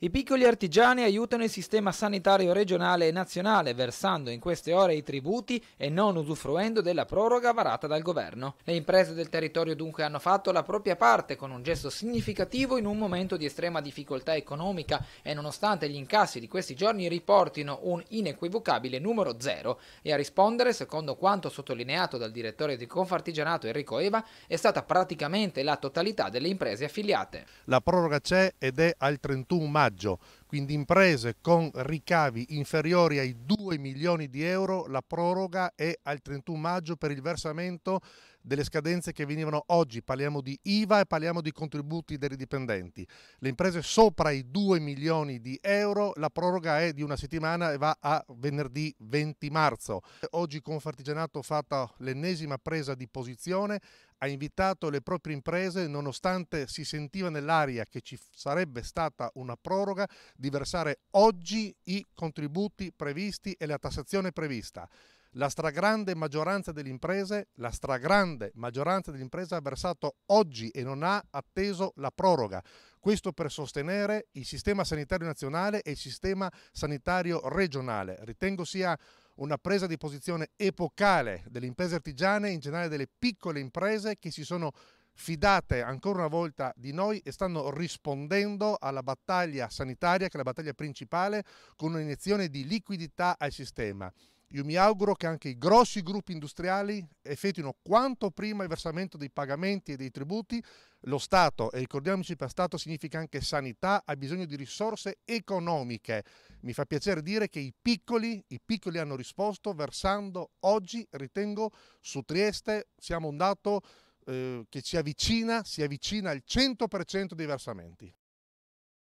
I piccoli artigiani aiutano il sistema sanitario regionale e nazionale versando in queste ore i tributi e non usufruendo della proroga varata dal governo. Le imprese del territorio dunque hanno fatto la propria parte con un gesto significativo in un momento di estrema difficoltà economica e nonostante gli incassi di questi giorni riportino un inequivocabile numero zero e a rispondere, secondo quanto sottolineato dal direttore di Confartigianato Enrico Eva, è stata praticamente la totalità delle imprese affiliate. La proroga c'è ed è al 31 maggio vantaggio quindi imprese con ricavi inferiori ai 2 milioni di euro, la proroga è al 31 maggio per il versamento delle scadenze che venivano oggi, parliamo di IVA e parliamo di contributi dei dipendenti. Le imprese sopra i 2 milioni di euro, la proroga è di una settimana e va a venerdì 20 marzo. Oggi Confartigianato ha fatto l'ennesima presa di posizione, ha invitato le proprie imprese, nonostante si sentiva nell'aria che ci sarebbe stata una proroga, di di versare oggi i contributi previsti e la tassazione prevista. La stragrande maggioranza delle imprese, la stragrande maggioranza delle imprese ha versato oggi e non ha atteso la proroga. Questo per sostenere il sistema sanitario nazionale e il sistema sanitario regionale. Ritengo sia una presa di posizione epocale delle imprese artigiane, in generale delle piccole imprese che si sono fidate ancora una volta di noi e stanno rispondendo alla battaglia sanitaria, che è la battaglia principale, con un'iniezione di liquidità al sistema. Io mi auguro che anche i grossi gruppi industriali effettuino quanto prima il versamento dei pagamenti e dei tributi. Lo Stato, e ricordiamoci per Stato significa anche sanità, ha bisogno di risorse economiche. Mi fa piacere dire che i piccoli, i piccoli hanno risposto versando oggi, ritengo, su Trieste siamo un dato eh, che ci avvicina, si avvicina al 100% dei versamenti.